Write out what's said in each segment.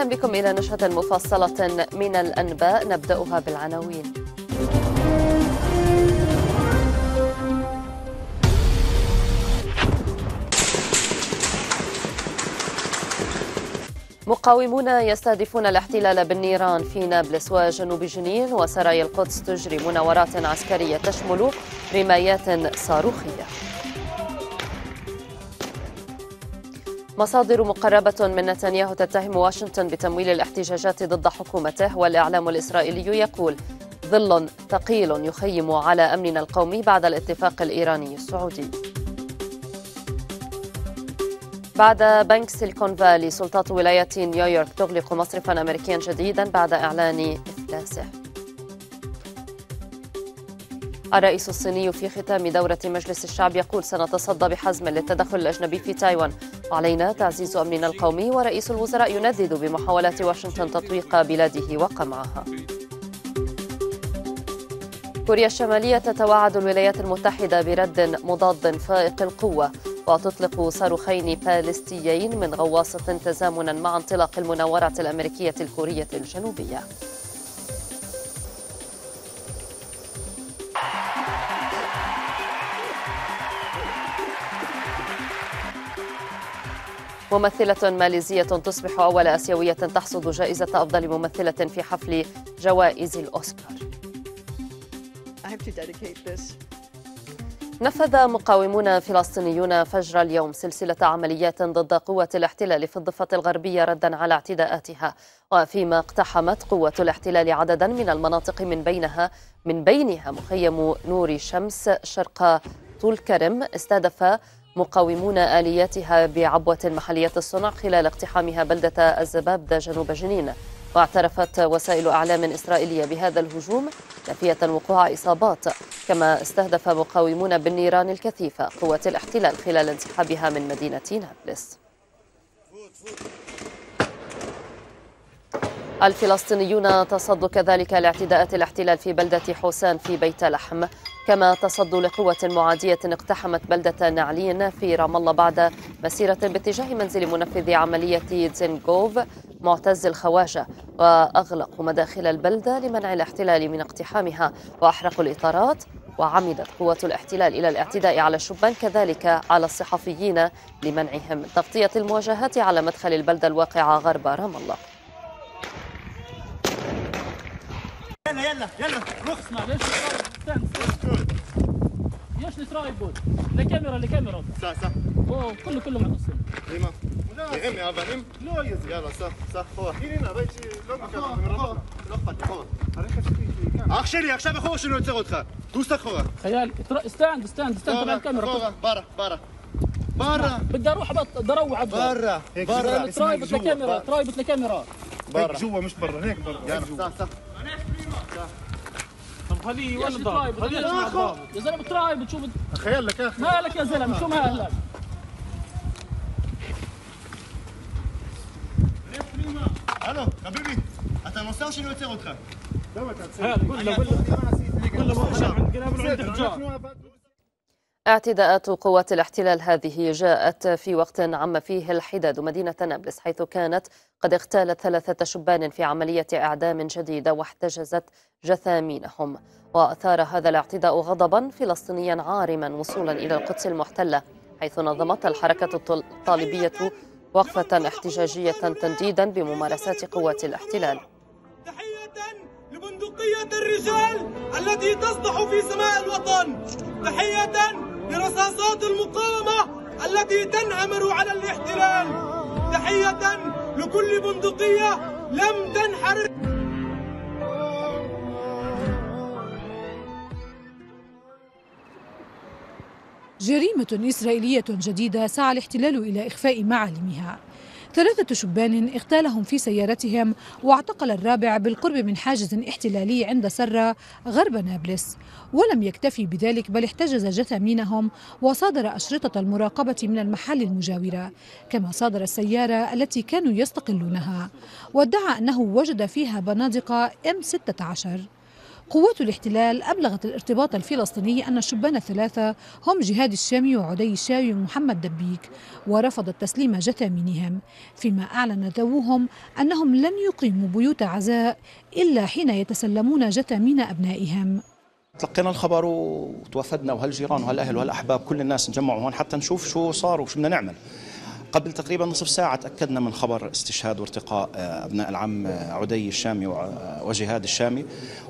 أهلا بكم إلى نشرة مفصلة من الأنباء نبدأها بالعناوين مقاومون يستهدفون الاحتلال بالنيران في نابلس وجنوب جنين وسرايا القدس تجري مناورات عسكرية تشمل رمايات صاروخية مصادر مقربة من نتنياهو تتهم واشنطن بتمويل الاحتجاجات ضد حكومته والإعلام الإسرائيلي يقول ظل ثقيل يخيم على أمننا القومي بعد الاتفاق الإيراني السعودي بعد بنك سيليكون فالي سلطات ولاية نيويورك تغلق مصرفا أمريكيا جديدا بعد إعلان إفلاسه الرئيس الصيني في ختام دورة مجلس الشعب يقول سنتصدى بحزم للتدخل الأجنبي في تايوان علينا تعزيز أمننا القومي ورئيس الوزراء يندد بمحاولات واشنطن تطويق بلاده وقمعها كوريا الشمالية تتوعد الولايات المتحدة برد مضاد فائق القوة وتطلق صاروخين باليستيين من غواصة تزامنا مع انطلاق المناورة الأمريكية الكورية الجنوبية ممثلة ماليزية تصبح أول آسيوية تحصد جائزة أفضل ممثلة في حفل جوائز الأوسكار نفذ مقاومون فلسطينيون فجر اليوم سلسلة عمليات ضد قوة الاحتلال في الضفة الغربية ردا على اعتداءاتها وفيما اقتحمت قوة الاحتلال عددا من المناطق من بينها من بينها مخيم نور شمس شرق طول كرم استهدف مقاومون آلياتها بعبوة محلية الصنع خلال اقتحامها بلدة الزبابدة جنوب جنين واعترفت وسائل أعلام إسرائيلية بهذا الهجوم نفية وقوع إصابات كما استهدف مقاومون بالنيران الكثيفة قوة الاحتلال خلال انسحابها من مدينة نابلس الفلسطينيون تصدوا كذلك لاعتداءات الاحتلال في بلدة حوسان في بيت لحم كما تصدوا لقوة معادية اقتحمت بلدة نعلين في رام الله بعد مسيرة باتجاه منزل منفذ عملية تزنغوف معتز الخواجة وأغلقوا مداخل البلدة لمنع الاحتلال من اقتحامها وأحرقوا الإطارات وعمدت قوة الاحتلال إلى الاعتداء على الشبان كذلك على الصحفيين لمنعهم تغطية المواجهات على مدخل البلدة الواقعة غرب رام الله يلا يلا يلا رخص معلش تنس ياش الترايبود لكاميرا لكاميرا صح صح اوه كله كله معتصم ديما يهم يا فهيم لا يا زين يلا صح صح خوه هنا رايش لومك لقطة خوه اخشري اخشى بخوه شنو تصير تخا دوست خوه خيال ستاند ستاند ستاند تبع الكاميرا برا برا برا بدي اروح دروع برا برا ترايبت لكاميرا ترايبت لكاميرا برا جوا مش برا هيك برا صح صح الضابط هلي وين الضابط؟ هلي يا زلمه تراهب تشوف تخيل لك يا اخي مالك يا زلمه شو مالك؟ الو حبيبي אתה נוסע שאני עוצר אותך? לא, אתה צריך... יאללה, כולה, כולה. כולה, בוא נשאר, עד اعتداءات قوات الاحتلال هذه جاءت في وقت عم فيه الحداد مدينة نابلس حيث كانت قد اغتالت ثلاثة شبان في عملية إعدام جديدة واحتجزت جثامينهم وأثار هذا الاعتداء غضبا فلسطينيا عارما وصولا إلى القدس المحتلة حيث نظمت الحركة الطالبية وقفة احتجاجية تنديدا بممارسات قوات الاحتلال تحية لبندقية الرجال التي تصدح في سماء الوطن تحية لرصاصات المقاومة التي تنهمر على الاحتلال تحية لكل بندقية لم تنحرق جريمة إسرائيلية جديدة سعى الاحتلال إلى إخفاء معالمها ثلاثة شبان اغتالهم في سيارتهم واعتقل الرابع بالقرب من حاجز احتلالي عند سرة غرب نابلس ولم يكتفي بذلك بل احتجز جثامينهم وصادر أشرطة المراقبة من المحل المجاورة كما صادر السيارة التي كانوا يستقلونها وادعى أنه وجد فيها بنادق M16 قوات الاحتلال أبلغت الارتباط الفلسطيني أن الشبان الثلاثة هم جهاد الشامي وعدي الشاوي ومحمد دبيك ورفضت تسليم جثامينهم فيما أعلن ذووهم أنهم لن يقيموا بيوت عزاء إلا حين يتسلمون جثامين أبنائهم تلقينا الخبر وتوفدنا وهالجيران وهالاهل وهالاحباب كل الناس نجمعوا هون حتى نشوف شو صار وشو بدنا نعمل قبل تقريبا نصف ساعة تأكدنا من خبر استشهاد وارتقاء آه، أبناء العم آه، عدي الشامي آه، وجهاد الشامي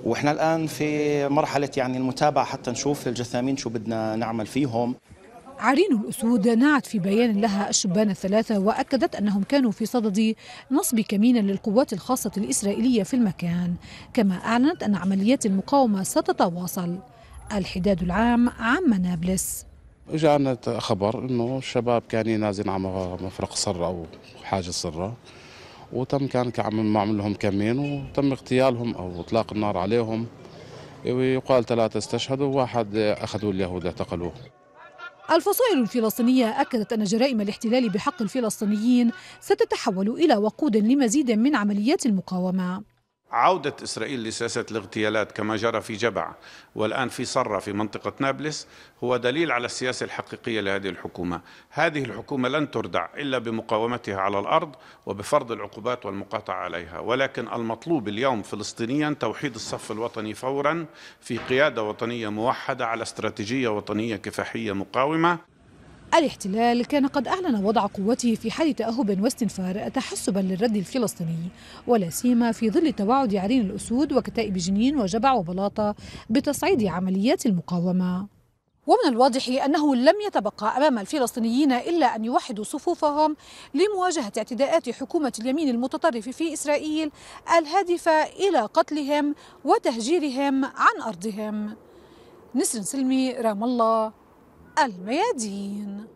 وإحنا الآن في مرحلة يعني المتابعة حتى نشوف الجثامين شو بدنا نعمل فيهم عرين الأسود نعت في بيان لها الشبان الثلاثة وأكدت أنهم كانوا في صدد نصب كمين للقوات الخاصة الإسرائيلية في المكان كما أعلنت أن عمليات المقاومة ستتواصل الحداد العام عم نابلس اجانا خبر انه الشباب كان ينازل على مفرق صرة او حاجه صرة وتم كان عم لهم كمين وتم اغتيالهم او اطلاق النار عليهم ويقال ثلاثه استشهدوا وواحد اخذوه اليهود اعتقلوه الفصائل الفلسطينية أكدت أن جرائم الاحتلال بحق الفلسطينيين ستتحول إلى وقود لمزيد من عمليات المقاومة عودة إسرائيل لسياسة الاغتيالات كما جرى في جبع والآن في صرة في منطقة نابلس هو دليل على السياسة الحقيقية لهذه الحكومة هذه الحكومة لن تردع إلا بمقاومتها على الأرض وبفرض العقوبات والمقاطعة عليها ولكن المطلوب اليوم فلسطينيا توحيد الصف الوطني فورا في قيادة وطنية موحدة على استراتيجية وطنية كفاحية مقاومة الاحتلال كان قد أعلن وضع قوته في حال تأهب واستنفار تحسبا للرد الفلسطيني ولا سيما في ظل تباعد عرين الأسود وكتائب جنين وجبع وبلاطة بتصعيد عمليات المقاومة ومن الواضح أنه لم يتبقى أمام الفلسطينيين إلا أن يوحدوا صفوفهم لمواجهة اعتداءات حكومة اليمين المتطرف في إسرائيل الهادفة إلى قتلهم وتهجيرهم عن أرضهم نسر سلمي رام الله الميادين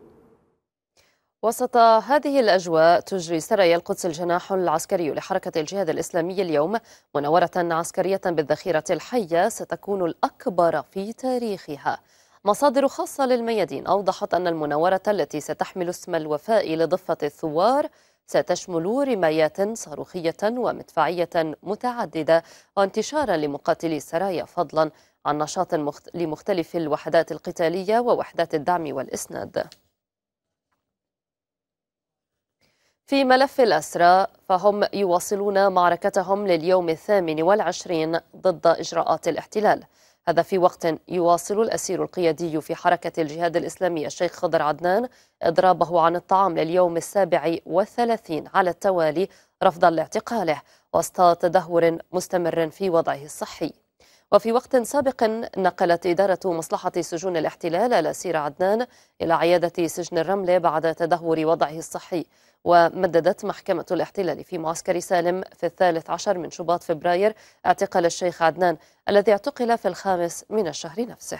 وسط هذه الأجواء تجري سرايا القدس الجناح العسكري لحركة الجهاد الإسلامي اليوم مناورة عسكرية بالذخيرة الحية ستكون الأكبر في تاريخها مصادر خاصة للميادين أوضحت أن المناورة التي ستحمل اسم الوفاء لضفة الثوار ستشمل رمايات صاروخية ومدفعية متعددة وانتشارا لمقاتلي السرايا فضلا عن نشاط لمختلف الوحدات القتالية ووحدات الدعم والإسناد في ملف الأسرى فهم يواصلون معركتهم لليوم الثامن والعشرين ضد إجراءات الاحتلال هذا في وقت يواصل الأسير القيادي في حركة الجهاد الإسلامي الشيخ خضر عدنان إضرابه عن الطعام لليوم السابع والثلاثين على التوالي رفضا لاعتقاله وسط تدهور مستمر في وضعه الصحي وفي وقت سابق نقلت إدارة مصلحة سجون الاحتلال الأسير عدنان إلى عيادة سجن الرملة بعد تدهور وضعه الصحي ومددت محكمة الاحتلال في معسكر سالم في الثالث عشر من شباط فبراير اعتقال الشيخ عدنان الذي اعتقل في الخامس من الشهر نفسه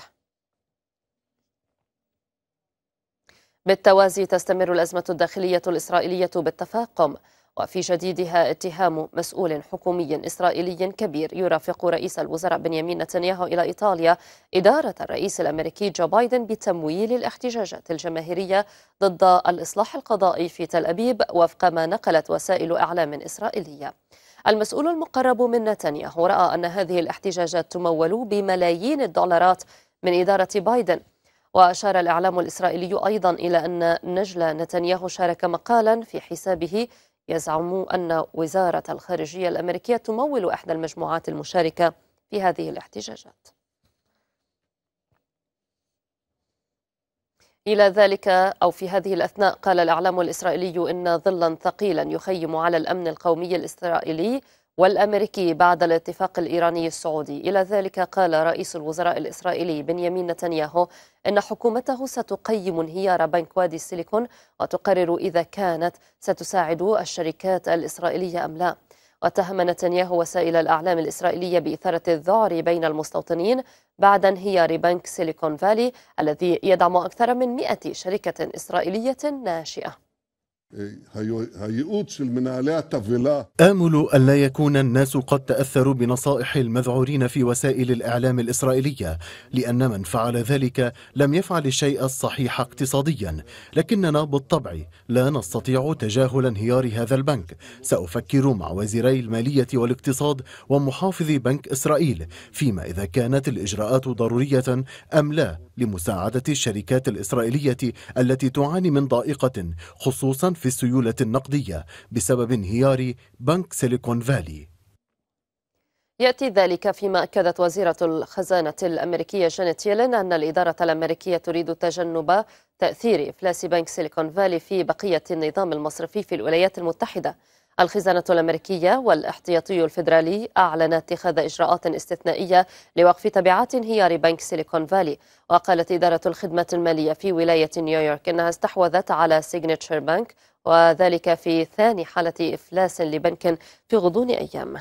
بالتوازي تستمر الأزمة الداخلية الإسرائيلية بالتفاقم وفي جديدها اتهام مسؤول حكومي إسرائيلي كبير يرافق رئيس الوزراء بنيامين نتنياهو إلى إيطاليا إدارة الرئيس الأمريكي جو بايدن بتمويل الاحتجاجات الجماهيرية ضد الإصلاح القضائي في تل أبيب وفق ما نقلت وسائل أعلام إسرائيلية المسؤول المقرب من نتنياهو رأى أن هذه الاحتجاجات تمول بملايين الدولارات من إدارة بايدن وأشار الإعلام الإسرائيلي أيضا إلى أن نجلة نتنياهو شارك مقالا في حسابه يزعم أن وزارة الخارجية الأمريكية تمول إحدى المجموعات المشاركة في هذه الاحتجاجات إلى ذلك أو في هذه الأثناء قال الإعلام الإسرائيلي إن ظلا ثقيلا يخيم على الأمن القومي الإسرائيلي والأمريكي بعد الاتفاق الإيراني السعودي إلى ذلك قال رئيس الوزراء الإسرائيلي بنيامين نتنياهو أن حكومته ستقيم انهيار بنك وادي السيليكون وتقرر إذا كانت ستساعد الشركات الإسرائيلية أم لا واتهم نتنياهو وسائل الأعلام الإسرائيلية بإثارة الذعر بين المستوطنين بعد انهيار بنك سيليكون فالي الذي يدعم أكثر من 100 شركة إسرائيلية ناشئة آمل أن لا يكون الناس قد تأثروا بنصائح المذعورين في وسائل الإعلام الإسرائيلية لأن من فعل ذلك لم يفعل الشيء الصحيح اقتصاديا لكننا بالطبع لا نستطيع تجاهل انهيار هذا البنك سأفكر مع وزيري المالية والاقتصاد ومحافظ بنك إسرائيل فيما إذا كانت الإجراءات ضرورية أم لا لمساعدة الشركات الإسرائيلية التي تعاني من ضائقة خصوصا في السيولة النقدية بسبب انهيار بنك سيليكون فالي يأتي ذلك فيما أكدت وزيرة الخزانة الأمريكية جانيت يلين أن الإدارة الأمريكية تريد تجنب تأثير إفلاس بنك سيليكون فالي في بقية النظام المصرفي في الولايات المتحدة الخزانة الأمريكية والاحتياطي الفيدرالي أعلنا اتخاذ إجراءات استثنائية لوقف تبعات انهيار بنك سيليكون فالي وقالت إدارة الخدمة المالية في ولاية نيويورك إنها استحوذت على سيجنتشر بنك وذلك في ثاني حالة إفلاس لبنك في غضون أيام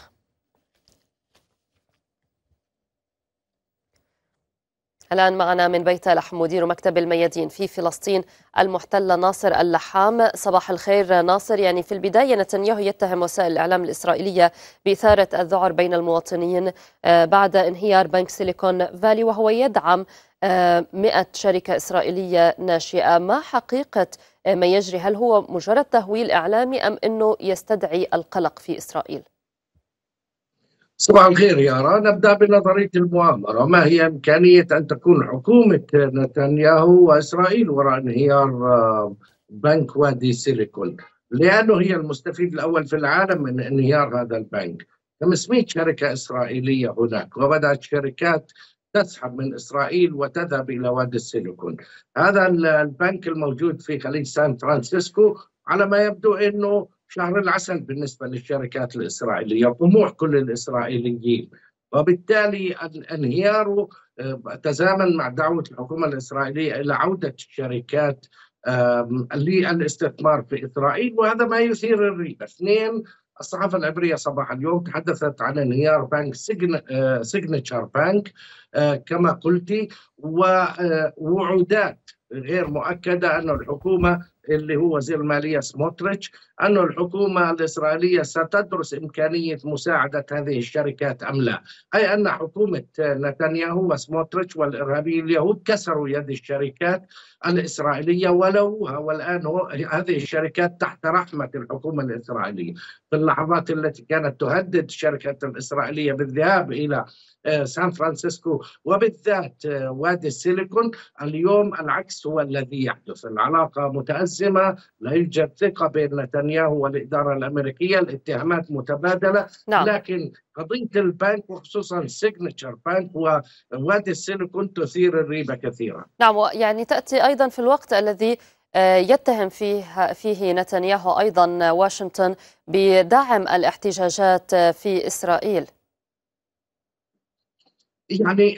الآن معنا من بيت لحم مدير مكتب الميادين في فلسطين المحتلة ناصر اللحام صباح الخير ناصر يعني في البداية نتنياهو يتهم وسائل الإعلام الإسرائيلية بإثارة الذعر بين المواطنين آه، بعد انهيار بنك سيليكون فالي وهو يدعم 100 آه، شركة إسرائيلية ناشئة ما حقيقة آه، ما يجري هل هو مجرد تهويل إعلامي أم أنه يستدعي القلق في إسرائيل؟ صباح الخير يا را نبدأ بنظرية المؤامرة ما هي إمكانية أن تكون حكومة نتنياهو وإسرائيل وراء انهيار آه، بنك وادي سيليكون لأنه هي المستفيد الأول في العالم من انهيار هذا البنك 500 شركة إسرائيلية هناك وبدأت شركات تسحب من إسرائيل وتذهب إلى وادي السيليكون هذا البنك الموجود في خليج سان فرانسيسكو على ما يبدو أنه شهر العسل بالنسبة للشركات الإسرائيلية طموح كل الإسرائيليين وبالتالي الانهيار آه، تزامن مع دعوة الحكومة الإسرائيلية إلى عودة الشركات للاستثمار في إسرائيل وهذا ما يثير الريبة اثنين الصحافة العبرية صباح اليوم تحدثت عن انهيار بنك سيجنتشر بنك آه، آه، كما قلت ووعودات غير مؤكدة أن الحكومة اللي هو وزير المالية سموتريتش انه الحكومة الإسرائيلية ستدرس إمكانية مساعدة هذه الشركات أم لا أي أن حكومة نتنياهو وسموتريتش والإرهابيين اليهود كسروا يد الشركات الإسرائيلية ولو والآن هو هذه الشركات تحت رحمة الحكومة الإسرائيلية في اللحظات التي كانت تهدد الشركات الإسرائيلية بالذهاب إلى آه، سان فرانسيسكو وبالذات آه، وادي السيليكون اليوم العكس هو الذي يحدث العلاقة متأزمة متلازمه لا يوجد ثقة بين نتنياهو والإدارة الأمريكية الاتهامات متبادلة نعم. لكن قضية البنك وخصوصا سيجنتشر بانك ووادي السيليكون تثير الريبة كثيرا نعم يعني تأتي أيضا في الوقت الذي آه، يتهم فيه فيه نتنياهو ايضا آه، واشنطن بدعم الاحتجاجات آه، في اسرائيل يعني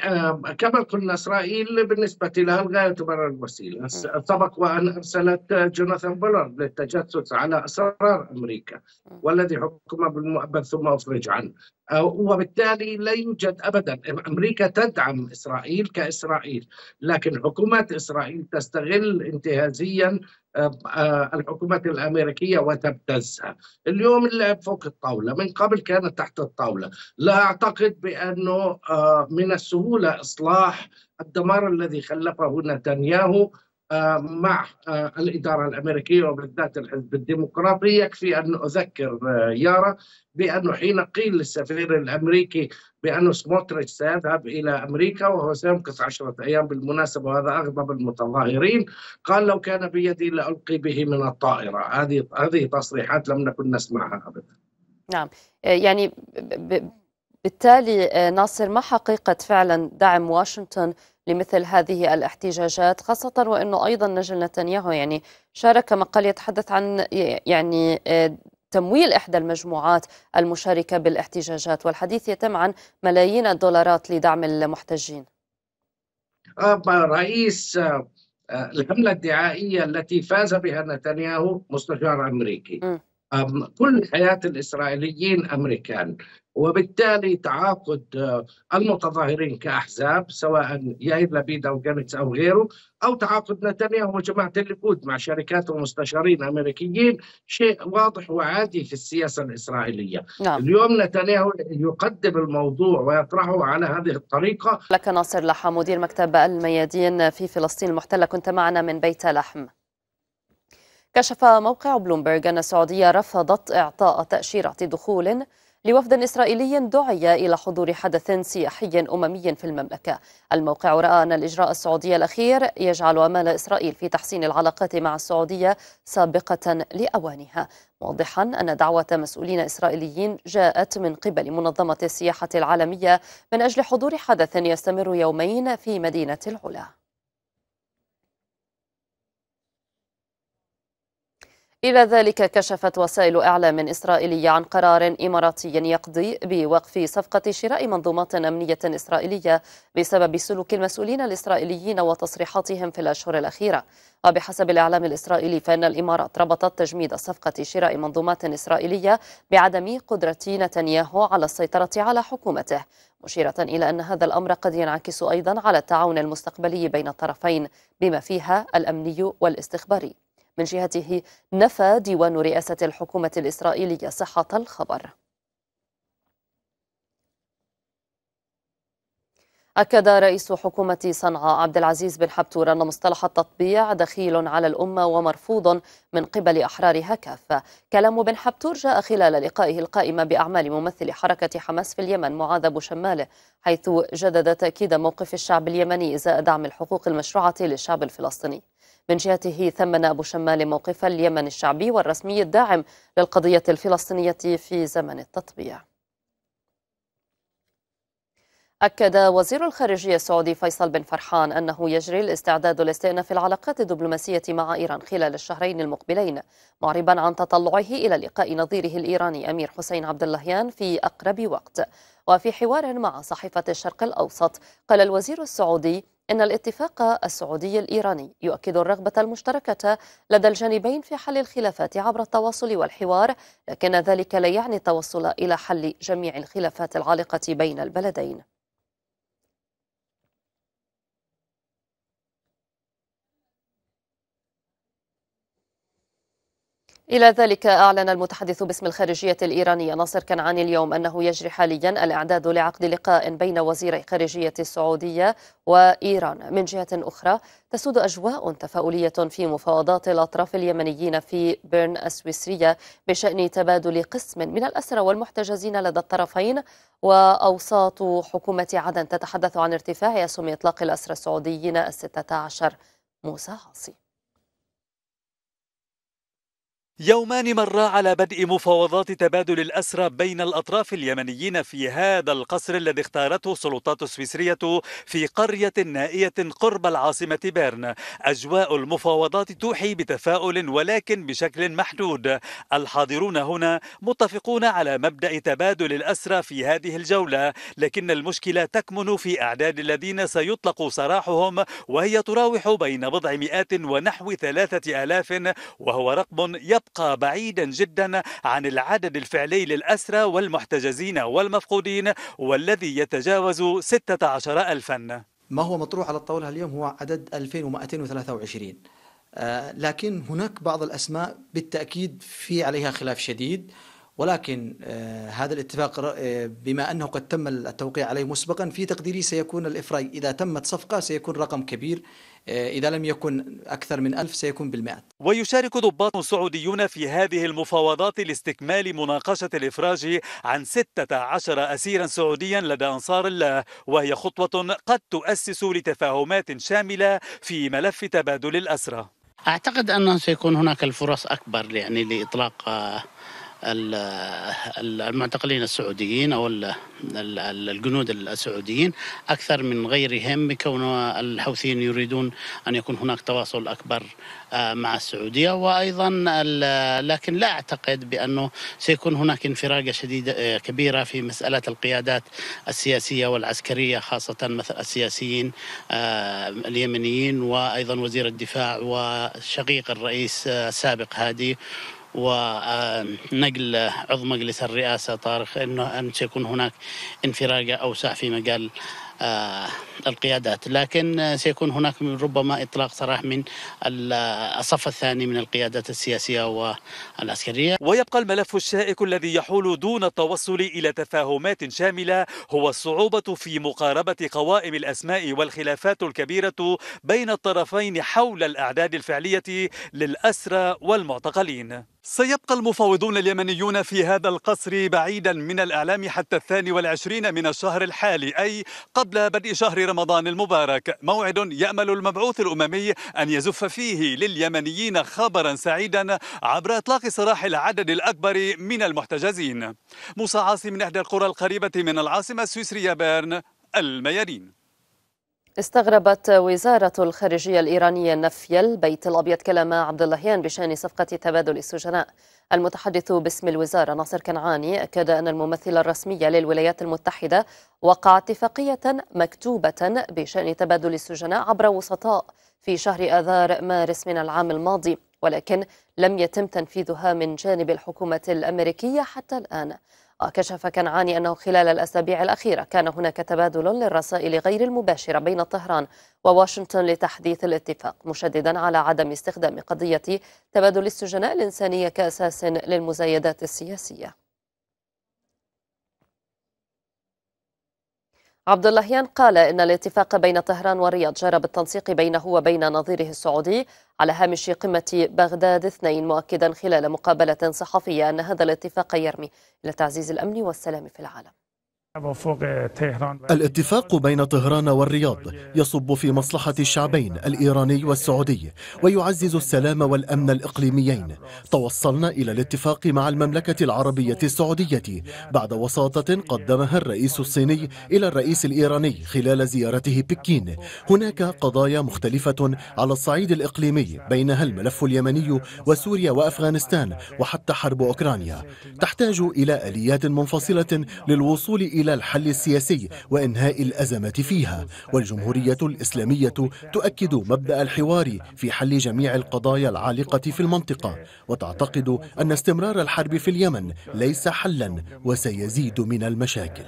كما قلنا اسرائيل بالنسبه لها الغايه تبرر الوسيله، سبق وان ارسلت جوناثان بولارد للتجسس على اسرار امريكا والذي حكم بالمؤبد ثم افرج عنه، آه، وبالتالي لا يوجد ابدا امريكا تدعم اسرائيل كاسرائيل، لكن حكومه اسرائيل تستغل انتهازيا الحكومات الامريكيه وتبتزها اليوم اللعب فوق الطاوله من قبل كانت تحت الطاوله لا اعتقد بانه آه، من السهوله اصلاح الدمار الذي خلفه نتنياهو آه، مع آه، الإدارة الأمريكية وبالذات الحزب الديمقراطي يكفي أن أذكر آه، يارا بأنه حين قيل للسفير الأمريكي بأنه سموتريتش سيذهب إلى أمريكا وهو سيمكث عشرة أيام بالمناسبة وهذا أغضب المتظاهرين قال لو كان بيدي لألقي به من الطائرة هذه هذه تصريحات لم نكن نسمعها أبدا نعم يعني بالتالي ناصر ما حقيقة فعلا دعم واشنطن لمثل هذه الاحتجاجات خاصة وأنه أيضا نجل نتنياهو يعني شارك مقال يتحدث عن يعني آه، تمويل إحدى المجموعات المشاركة بالاحتجاجات والحديث يتم عن ملايين الدولارات لدعم المحتجين آه، رئيس آه، الحملة الدعائية التي فاز بها نتنياهو مستشار أمريكي م. كل حياة الإسرائيليين أمريكان وبالتالي تعاقد آه، المتظاهرين كأحزاب سواء يائر لبيد أو جانتس أو غيره أو تعاقد نتنياهو وجماعة الليكود مع شركات ومستشارين أمريكيين شيء واضح وعادي في السياسة الإسرائيلية نعم. اليوم نتنياهو يقدم الموضوع ويطرحه على هذه الطريقة لك ناصر لحم مدير مكتب الميادين في فلسطين المحتلة كنت معنا من بيت لحم كشف موقع بلومبرج أن السعودية رفضت إعطاء تأشيرة دخول لوفد إسرائيلي دعي إلى حضور حدث سياحي أممي في المملكة الموقع رأى أن الإجراء السعودي الأخير يجعل أمال إسرائيل في تحسين العلاقات مع السعودية سابقة لأوانها موضحا أن دعوة مسؤولين إسرائيليين جاءت من قبل منظمة السياحة العالمية من أجل حضور حدث يستمر يومين في مدينة العلا إلى ذلك كشفت وسائل إعلام إسرائيلية عن قرار إماراتي يقضي بوقف صفقة شراء منظومات أمنية إسرائيلية بسبب سلوك المسؤولين الإسرائيليين وتصريحاتهم في الأشهر الأخيرة وبحسب الإعلام الإسرائيلي فإن الإمارات ربطت تجميد صفقة شراء منظومات إسرائيلية بعدم قدرة نتنياهو على السيطرة على حكومته مشيرة إلى أن هذا الأمر قد ينعكس أيضا على التعاون المستقبلي بين الطرفين بما فيها الأمني والاستخباري من جهته نفى ديوان رئاسة الحكومة الإسرائيلية صحة الخبر أكد رئيس حكومة صنعاء عبد العزيز بن حبتور أن مصطلح التطبيع دخيل على الأمة ومرفوض من قبل أحرارها كافة كلام بن حبتور جاء خلال لقائه القائم بأعمال ممثل حركة حماس في اليمن معاذ أبو شماله حيث جدد تأكيد موقف الشعب اليمني إزاء دعم الحقوق المشروعة للشعب الفلسطيني من جهته ثمن أبو شمال موقف اليمن الشعبي والرسمي الداعم للقضية الفلسطينية في زمن التطبيع أكد وزير الخارجية السعودي فيصل بن فرحان أنه يجري الاستعداد لاستئناف العلاقات الدبلوماسية مع إيران خلال الشهرين المقبلين معربا عن تطلعه إلى لقاء نظيره الإيراني أمير حسين عبد اللهيان في أقرب وقت وفي حوار مع صحيفة الشرق الأوسط قال الوزير السعودي إن الاتفاق السعودي الإيراني يؤكد الرغبة المشتركة لدى الجانبين في حل الخلافات عبر التواصل والحوار لكن ذلك لا يعني التوصل إلى حل جميع الخلافات العالقة بين البلدين إلى ذلك أعلن المتحدث باسم الخارجية الإيرانية ناصر كنعاني اليوم أنه يجري حاليا الإعداد لعقد لقاء بين وزيري خارجية السعودية وإيران من جهة أخرى تسود أجواء تفاؤلية في مفاوضات الأطراف اليمنيين في بيرن السويسرية بشأن تبادل قسم من الأسرى والمحتجزين لدى الطرفين وأوساط حكومة عدن تتحدث عن ارتفاع أسهم إطلاق الأسرى السعوديين الستة عشر موسى عاصي يومان مرا على بدء مفاوضات تبادل الأسرى بين الأطراف اليمنيين في هذا القصر الذي اختارته السلطات السويسرية في قرية نائية قرب العاصمة بيرن أجواء المفاوضات توحي بتفاؤل ولكن بشكل محدود الحاضرون هنا متفقون على مبدأ تبادل الأسرى في هذه الجولة لكن المشكلة تكمن في أعداد الذين سيطلق سراحهم وهي تراوح بين بضع مئات ونحو ثلاثة آلاف وهو رقم يبقى يبقى بعيدا جدا عن العدد الفعلي للأسرى والمحتجزين والمفقودين والذي يتجاوز 16 ألفا ما هو مطروح على الطاولة اليوم هو عدد 2223 آه، لكن هناك بعض الأسماء بالتأكيد في عليها خلاف شديد ولكن آه، هذا الاتفاق آه، بما أنه قد تم التوقيع عليه مسبقا في تقديري سيكون الإفراج إذا تمت صفقة سيكون رقم كبير آه، إذا لم يكن أكثر من ألف سيكون بالمئات ويشارك ضباط سعوديون في هذه المفاوضات لاستكمال مناقشة الإفراج عن 16 أسيرا سعوديا لدى أنصار الله وهي خطوة قد تؤسس لتفاهمات شاملة في ملف تبادل الأسرى أعتقد أنه سيكون هناك الفرص أكبر يعني لإطلاق المعتقلين السعوديين او الجنود السعوديين اكثر من غيرهم بكون الحوثيين يريدون ان يكون هناك تواصل اكبر آه، مع السعوديه وايضا لكن لا اعتقد بانه سيكون هناك انفراجه شديده آه، كبيره في مساله القيادات السياسيه والعسكريه خاصه مثل السياسيين آه، اليمنيين وايضا وزير الدفاع وشقيق الرئيس السابق هادي ونقل عضو مجلس الرئاسة طارق أنه أن سيكون هناك انفراجة أوسع في مجال آه، القيادات لكن سيكون هناك ربما إطلاق سراح من الصف الثاني من القيادات السياسية والعسكرية ويبقى الملف الشائك الذي يحول دون التوصل إلى تفاهمات شاملة هو الصعوبة في مقاربة قوائم الأسماء والخلافات الكبيرة بين الطرفين حول الأعداد الفعلية للأسرى والمعتقلين سيبقى المفاوضون اليمنيون في هذا القصر بعيدا من الإعلام حتى الثاني والعشرين من الشهر الحالي أي قبل بدء شهر رمضان المبارك موعد يأمل المبعوث الأممي أن يزف فيه لليمنيين خبرا سعيدا عبر إطلاق سراح العدد الأكبر من المحتجزين موسى عاصي من إحدى القرى القريبة من العاصمة السويسرية بيرن الميادين استغربت وزارة الخارجية الإيرانية نفي البيت الأبيض كلام عبد اللهيان بشأن صفقة تبادل السجناء المتحدث باسم الوزارة ناصر كنعاني أكد أن الممثلة الرسمية للولايات المتحدة وقع اتفاقية مكتوبة بشأن تبادل السجناء عبر وسطاء في شهر آذار مارس من العام الماضي ولكن لم يتم تنفيذها من جانب الحكومة الأمريكية حتى الآن وكشف كنعاني أنه خلال الأسابيع الأخيرة كان هناك تبادل للرسائل غير المباشرة بين طهران وواشنطن لتحديث الاتفاق مشددا على عدم استخدام قضية تبادل السجناء الإنسانية كأساس للمزايدات السياسية عبد اللهيان قال إن الاتفاق بين طهران والرياض جرى بالتنسيق بينه وبين نظيره السعودي على هامش قمة بغداد اثنين مؤكدا خلال مقابلة صحفية أن هذا الاتفاق يرمي إلى تعزيز الأمن والسلام في العالم الاتفاق بين طهران والرياض يصب في مصلحة الشعبين الإيراني والسعودي ويعزز السلام والأمن الإقليميين توصلنا إلى الاتفاق مع المملكة العربية السعودية بعد وساطة قدمها الرئيس الصيني إلى الرئيس الإيراني خلال زيارته بكين هناك قضايا مختلفة على الصعيد الإقليمي بينها الملف اليمني وسوريا وأفغانستان وحتى حرب أوكرانيا تحتاج إلى آليات منفصلة للوصول إلى إلى الحل السياسي وإنهاء الأزمة فيها والجمهورية الإسلامية تؤكد مبدأ الحوار في حل جميع القضايا العالقة في المنطقة وتعتقد أن استمرار الحرب في اليمن ليس حلا وسيزيد من المشاكل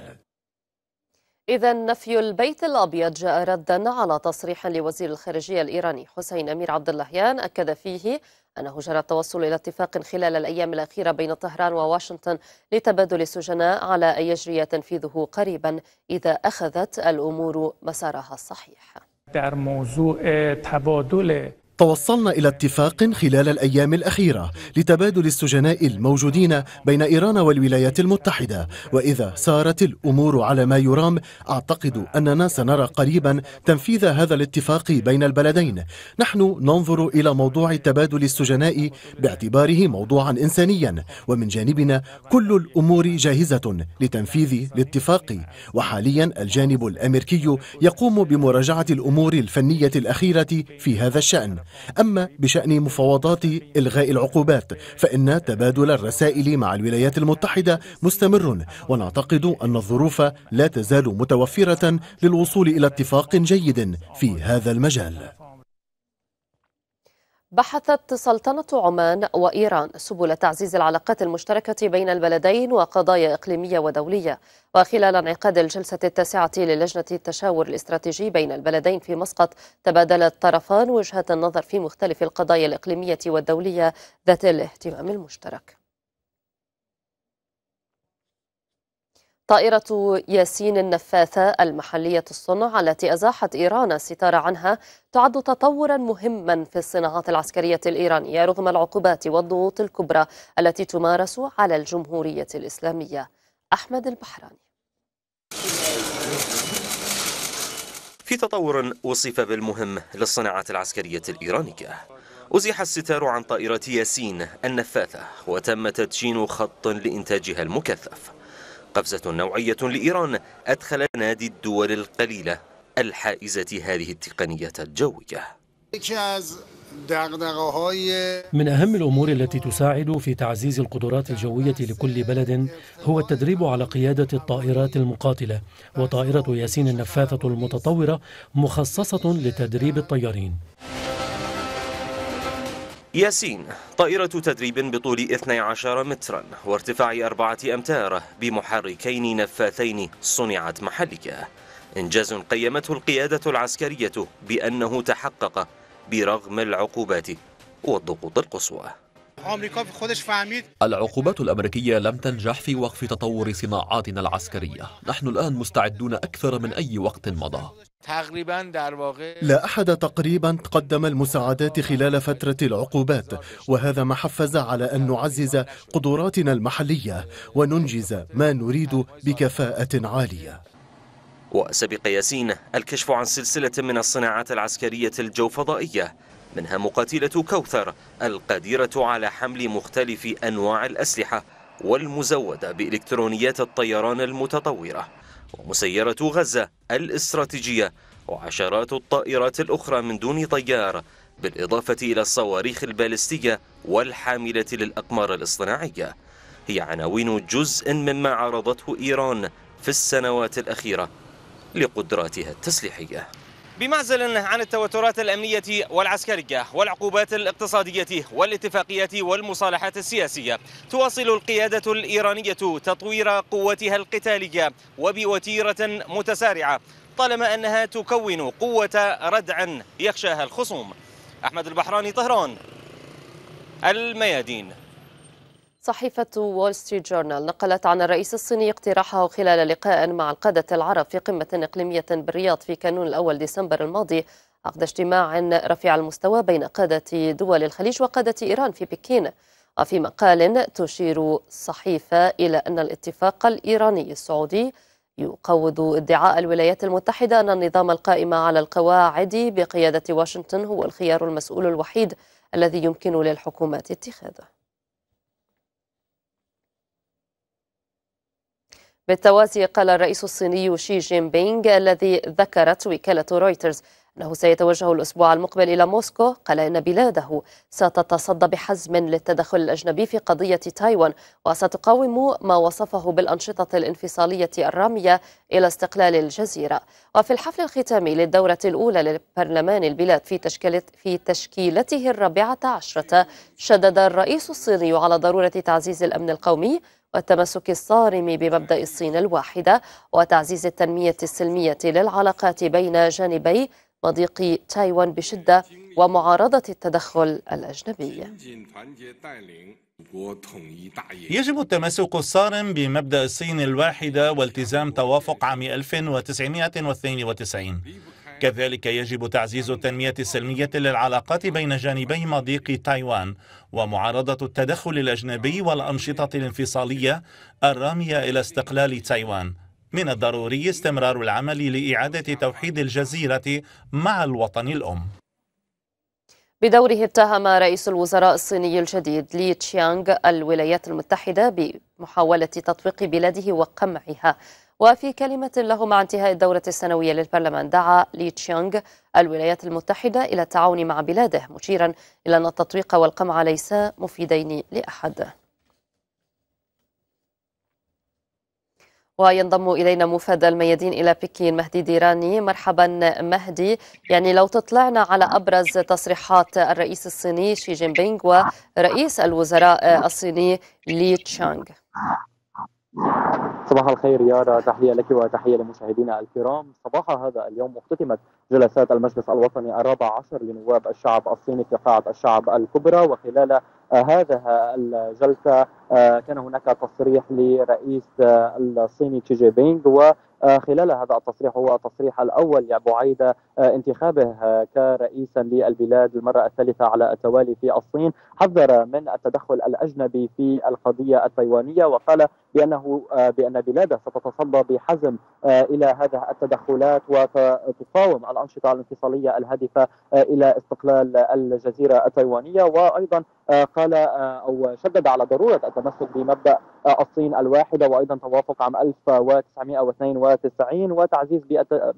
إذا نفي البيت الأبيض جاء ردا على تصريح لوزير الخارجية الإيراني حسين أمير عبد اللهيان أكد فيه أنه جرى التوصل إلى اتفاق خلال الأيام الأخيرة بين طهران وواشنطن لتبادل السجناء على أن يجري تنفيذه قريبا إذا أخذت الأمور مسارها الصحيح در موضوع تبادل توصلنا إلى اتفاق خلال الأيام الأخيرة لتبادل السجناء الموجودين بين إيران والولايات المتحدة وإذا سارت الأمور على ما يرام أعتقد أننا سنرى قريبا تنفيذ هذا الاتفاق بين البلدين نحن ننظر إلى موضوع تبادل السجناء باعتباره موضوعا إنسانيا ومن جانبنا كل الأمور جاهزة لتنفيذ الاتفاق وحاليا الجانب الأمريكي يقوم بمراجعة الأمور الفنية الأخيرة في هذا الشأن أما بشأن مفاوضات إلغاء العقوبات فإن تبادل الرسائل مع الولايات المتحدة مستمر ونعتقد أن الظروف لا تزال متوفرة للوصول إلى اتفاق جيد في هذا المجال بحثت سلطنة عمان وإيران سبل تعزيز العلاقات المشتركة بين البلدين وقضايا إقليمية ودولية وخلال انعقاد الجلسة التاسعة للجنة التشاور الاستراتيجي بين البلدين في مسقط تبادل الطرفان وجهات النظر في مختلف القضايا الإقليمية والدولية ذات الاهتمام المشترك طائرة ياسين النفاثة المحلية الصنع التي أزاحت إيران الستار عنها تعد تطورا مهما في الصناعات العسكرية الإيرانية رغم العقوبات والضغوط الكبرى التي تمارس على الجمهورية الإسلامية أحمد البحراني في تطور وصف بالمهم للصناعات العسكرية الإيرانية أزيح الستار عن طائرة ياسين النفاثة وتم تدشين خط لإنتاجها المكثف قفزة نوعية لإيران أدخلت نادي الدول القليلة الحائزة هذه التقنية الجوية من أهم الأمور التي تساعد في تعزيز القدرات الجوية لكل بلد هو التدريب على قيادة الطائرات المقاتلة وطائرة ياسين النفاثة المتطورة مخصصة لتدريب الطيارين ياسين طائرة تدريب بطول 12 مترا وارتفاع أربعة أمتار بمحركين نفاثين صنعت محلية إنجاز قيمته القيادة العسكرية بأنه تحقق برغم العقوبات والضغوط القصوى العقوبات الأمريكية لم تنجح في وقف تطور صناعاتنا العسكرية نحن الآن مستعدون أكثر من أي وقت مضى لا أحد تقريبا قدم المساعدات خلال فترة العقوبات وهذا ما حفز على أن نعزز قدراتنا المحلية وننجز ما نريد بكفاءة عالية وسبق ياسين الكشف عن سلسلة من الصناعات العسكرية الجوفضائية منها مقاتلة كوثر القادرة على حمل مختلف أنواع الأسلحة والمزودة بإلكترونيات الطيران المتطورة ومسيرة غزة الاستراتيجية وعشرات الطائرات الأخرى من دون طيار بالإضافة إلى الصواريخ البالستية والحاملة للأقمار الاصطناعية هي عناوين جزء مما عرضته إيران في السنوات الأخيرة لقدراتها التسليحية بمعزل عن التوترات الأمنية والعسكرية والعقوبات الاقتصادية والاتفاقيات والمصالحات السياسية تواصل القيادة الإيرانية تطوير قوتها القتالية وبوتيرة متسارعة طالما أنها تكون قوة ردع يخشاها الخصوم أحمد البحراني طهران الميادين صحيفة وول ستريت جورنال نقلت عن الرئيس الصيني اقتراحه خلال لقاء مع القادة العرب في قمة إقليمية بالرياض في كانون الأول ديسمبر الماضي عقد اجتماع رفيع المستوى بين قادة دول الخليج وقادة إيران في بكين وفي مقال تشير الصحيفة إلى أن الاتفاق الإيراني السعودي يقوض ادعاء الولايات المتحدة أن النظام القائم على القواعد بقيادة واشنطن هو الخيار المسؤول الوحيد الذي يمكن للحكومات اتخاذه بالتوازي قال الرئيس الصيني شي جين بينغ الذي ذكرت وكالة رويترز أنه سيتوجه الأسبوع المقبل إلى موسكو قال إن بلاده ستتصدى بحزم للتدخل الأجنبي في قضية تايوان وستقاوم ما وصفه بالأنشطة الانفصالية الرامية إلى استقلال الجزيرة وفي الحفل الختامي للدورة الأولى لبرلمان البلاد في, تشكيلت في تشكيلته الرابعة عشرة شدد الرئيس الصيني على ضرورة تعزيز الأمن القومي والتمسك الصارم بمبدأ الصين الواحدة وتعزيز التنمية السلمية للعلاقات بين جانبي مضيق تايوان بشدة ومعارضة التدخل الأجنبي يجب التمسك الصارم بمبدأ الصين الواحدة والتزام توافق عام 1992 كذلك يجب تعزيز التنمية السلمية للعلاقات بين جانبي مضيق تايوان ومعارضة التدخل الأجنبي والأنشطة الانفصالية الرامية إلى استقلال تايوان من الضروري استمرار العمل لإعادة توحيد الجزيرة مع الوطن الأم بدوره اتهم رئيس الوزراء الصيني الجديد لي تشيانغ الولايات المتحدة بمحاولة تطويق بلاده وقمعها وفي كلمة له مع انتهاء الدورة السنوية للبرلمان دعا لي تشيونغ الولايات المتحدة إلى التعاون مع بلاده مشيرا إلى أن التطويق والقمع ليسا مفيدين لأحد وينضم إلينا مفاد الميادين إلى بكين مهدي ديراني مرحبا مهدي يعني لو تطلعنا على أبرز تصريحات الرئيس الصيني شي جين بينغ ورئيس الوزراء الصيني لي تشانغ صباح الخير يارا تحية لك وتحية لمشاهدينا الكرام صباح هذا اليوم اختتمت جلسات المجلس الوطني الرابع عشر لنواب الشعب الصيني في قاعة الشعب الكبرى وخلال هذا الجلسة آه، كان هناك تصريح لرئيس آه، الصيني تشي جي بينغ وخلال آه، هذا التصريح هو التصريح الأول لبعيد انتخابه كرئيسا للبلاد المرة الثالثة على التوالي في الصين حذر من التدخل الأجنبي في القضية التايوانية وقال بأنه بأن بلاده ستتصدى بحزم إلى هذه التدخلات وتقاوم الأنشطة الانفصالية الهادفة إلى استقلال الجزيرة التايوانية وأيضا قال أو شدد على ضرورة التمسك بمبدا الصين الواحده وايضا توافق عام 1992 وتعزيز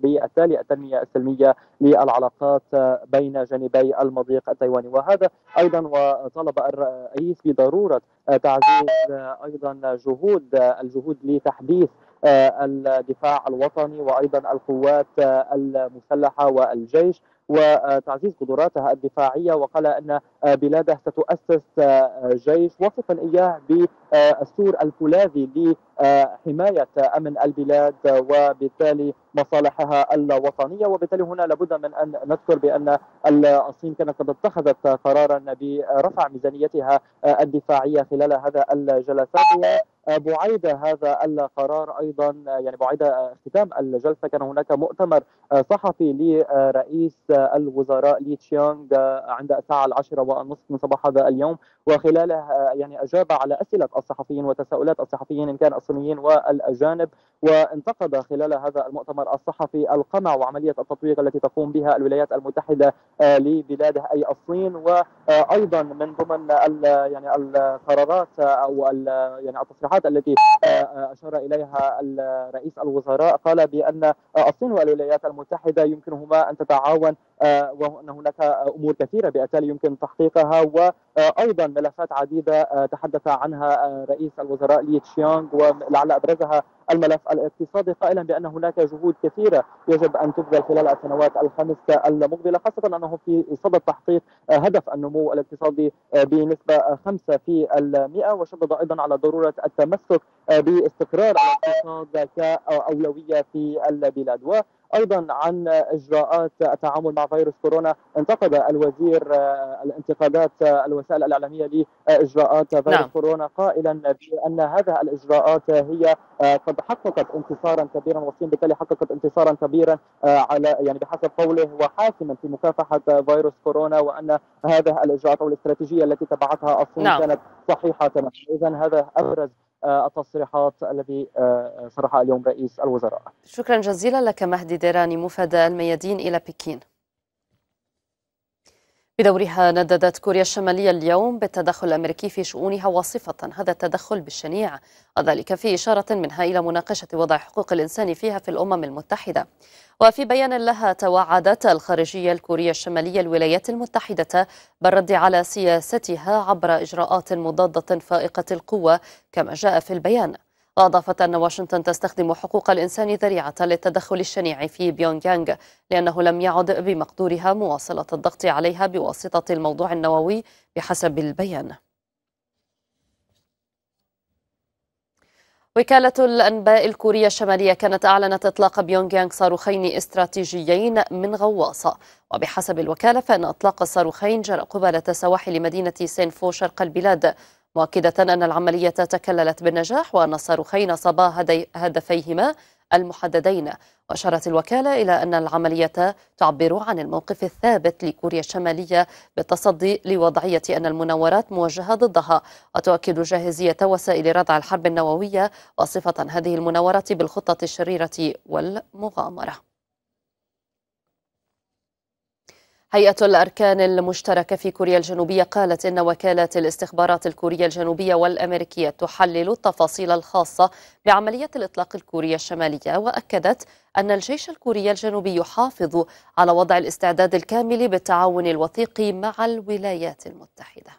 بالتالي التنميه السلميه للعلاقات بين جانبي المضيق التايواني وهذا ايضا وطلب الرئيس بضروره تعزيز ايضا جهود الجهود لتحديث آه، الدفاع الوطني وايضا القوات آه، المسلحه والجيش وتعزيز قدراتها الدفاعية وقال أن آه، بلاده ستؤسس جيش وصفا إياه بالسور الفولاذي لحماية أمن البلاد وبالتالي مصالحها الوطنية وبالتالي هنا لابد من أن نذكر بأن الصين كانت قد اتخذت قرارا برفع ميزانيتها الدفاعية خلال هذا الجلسات بعيد هذا القرار أيضا يعني بعيد اختتام الجلسة كان هناك مؤتمر صحفي لرئيس الوزراء لي تشيانغ عند الساعة العاشرة والنصف من صباح هذا اليوم وخلاله يعني أجاب على أسئلة الصحفيين وتساؤلات الصحفيين إن كان الصينيين والأجانب وانتقد خلال هذا المؤتمر الصحفي القمع وعملية التطويق التي تقوم بها الولايات المتحدة لبلاده أي الصين وأيضا من ضمن يعني القرارات أو يعني التصريحات الاجراءات التي آه، آه، أشار إليها رئيس الوزراء قال بأن آه، الصين والولايات المتحدة يمكنهما أن تتعاون وأن هناك أمور كثيرة بالتالي يمكن تحقيقها و آه، ايضا ملفات عديده آه، تحدث عنها آه، رئيس الوزراء لي تشيانغ ولعل ابرزها الملف الاقتصادي قائلا بان هناك جهود كثيره يجب ان تبذل خلال السنوات الخمس المقبله خاصه انه في صدد تحقيق هدف النمو الاقتصادي بنسبه 5% وشدد ايضا على ضروره التمسك باستقرار الاقتصاد كاولويه في البلاد ايضا عن اجراءات التعامل مع فيروس كورونا انتقد الوزير آه، الانتقادات آه، الوسائل الاعلاميه لاجراءات فيروس نعم. كورونا قائلا بان هذه الاجراءات هي آه، قد حققت انتصارا كبيرا والصين بالتالي حققت انتصارا كبيرا على يعني بحسب قوله وحاسما في مكافحه فيروس كورونا وان هذه الاجراءات او الاستراتيجيه التي تبعتها الصين نعم. كانت صحيحه تماما اذا هذا ابرز آه، التصريحات الذي صرحها آه، اليوم رئيس الوزراء شكرا جزيلا لك مهدي ديراني مفاد الميادين إلى بكين بدورها نددت كوريا الشمالية اليوم بالتدخل الأمريكي في شؤونها وصفة هذا التدخل بالشنيع وذلك في إشارة منها إلى مناقشة وضع حقوق الإنسان فيها في الأمم المتحدة وفي بيان لها توعدت الخارجية الكورية الشمالية الولايات المتحدة بالرد على سياستها عبر إجراءات مضادة فائقة القوة كما جاء في البيان وأضافت أن واشنطن تستخدم حقوق الإنسان ذريعة للتدخل الشنيع في بيونغ يانغ لأنه لم يعد بمقدورها مواصلة الضغط عليها بواسطة الموضوع النووي بحسب البيان وكالة الأنباء الكورية الشمالية كانت أعلنت إطلاق بيونغ يانغ صاروخين استراتيجيين من غواصة وبحسب الوكالة فإن إطلاق الصاروخين جرى قبالة سواحل مدينة سينفو شرق البلاد مؤكدة أن العملية تكللت بالنجاح وأن الصاروخين صبا هدفيهما المحددين وأشارت الوكالة إلى أن العملية تعبر عن الموقف الثابت لكوريا الشمالية بالتصدي لوضعية أن المناورات موجهة ضدها وتؤكد جاهزية وسائل ردع الحرب النووية وصفة هذه المناورات بالخطة الشريرة والمغامرة هيئة الأركان المشتركة في كوريا الجنوبية قالت إن وكالة الاستخبارات الكورية الجنوبية والأمريكية تحلل التفاصيل الخاصة بعملية الإطلاق الكورية الشمالية وأكدت أن الجيش الكوري الجنوبي يحافظ على وضع الاستعداد الكامل بالتعاون الوثيق مع الولايات المتحدة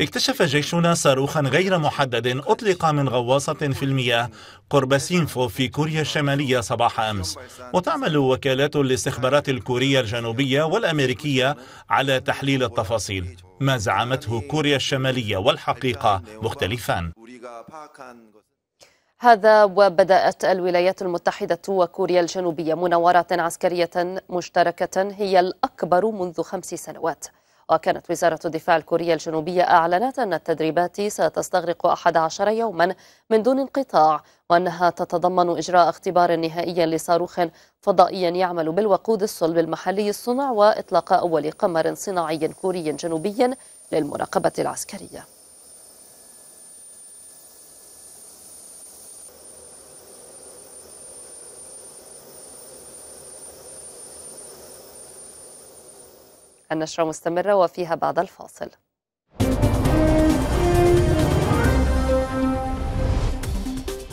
اكتشف جيشنا صاروخا غير محدد أطلق من غواصة في المياه قرب سينفو في كوريا الشمالية صباح أمس وتعمل وكالات الاستخبارات الكورية الجنوبية والأمريكية على تحليل التفاصيل ما زعمته كوريا الشمالية والحقيقة مختلفان هذا وبدأت الولايات المتحدة وكوريا الجنوبية مناورات عسكرية مشتركة هي الأكبر منذ خمس سنوات وكانت وزارة الدفاع الكورية الجنوبية أعلنت أن التدريبات ستستغرق 11 يوما من دون انقطاع وأنها تتضمن إجراء اختبار نهائي لصاروخ فضائي يعمل بالوقود الصلب المحلي الصنع وإطلاق أول قمر صناعي كوري جنوبي للمراقبة العسكرية النشرة مستمرة وفيها بعد الفاصل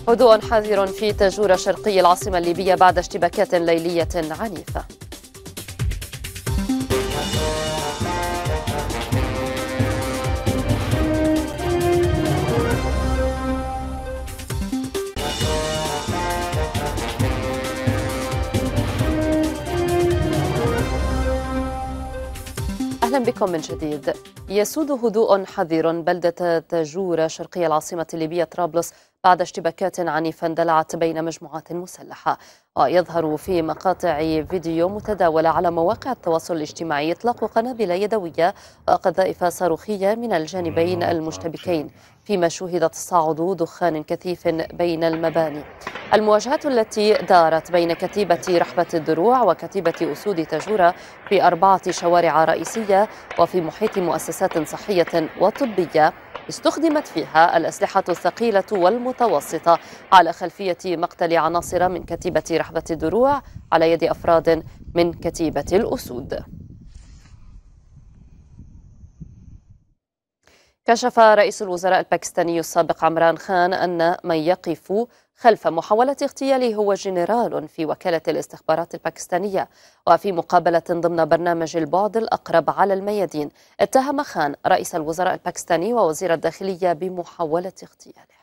هدوء حذر في تاجور شرقي العاصمة الليبية بعد اشتباكات ليلية عنيفة أهلا بكم من جديد يسود هدوء حذر بلدة تاجورة شرقي العاصمة الليبية طرابلس بعد اشتباكات عنيفة اندلعت بين مجموعات مسلحة ويظهر في مقاطع فيديو متداولة على مواقع التواصل الاجتماعي إطلاق قنابل يدوية وقذائف صاروخية من الجانبين المشتبكين فيما شهد تصاعد دخان كثيف بين المباني المواجهات التي دارت بين كتيبة رحبة الدروع وكتيبة أسود تجورة في أربعة شوارع رئيسية وفي محيط مؤسسات صحية وطبية استخدمت فيها الأسلحة الثقيلة والمتوسطة على خلفية مقتل عناصر من كتيبة رحبة الدروع على يد أفراد من كتيبة الأسود كشف رئيس الوزراء الباكستاني السابق عمران خان أن من يقف خلف محاولة اغتياله هو جنرال في وكالة الاستخبارات الباكستانية وفي مقابلة ضمن برنامج البعد الأقرب على الميادين اتهم خان رئيس الوزراء الباكستاني ووزير الداخلية بمحاولة اغتياله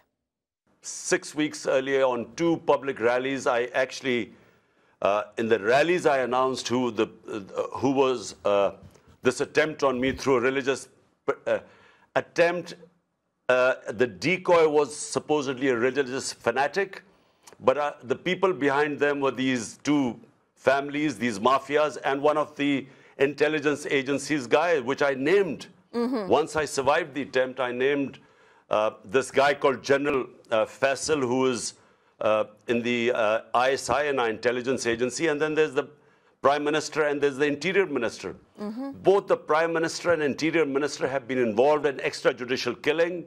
Six weeks earlier on two public rallies I actually uh, in the rallies I announced who the uh, who was uh, this attempt on me through a religious uh, attempt. Uh, the decoy was supposedly a religious fanatic, but uh, the people behind them were these two families, these mafias, and one of the intelligence agencies guy, which I named. Mm -hmm. Once I survived the attempt, I named uh, this guy called General uh, Faisal, who is uh, in the ISI uh, and our intelligence agency. And then there's the prime minister and there's the interior minister. Mm-hmm. Both the prime minister and interior minister have been involved in extrajudicial killing.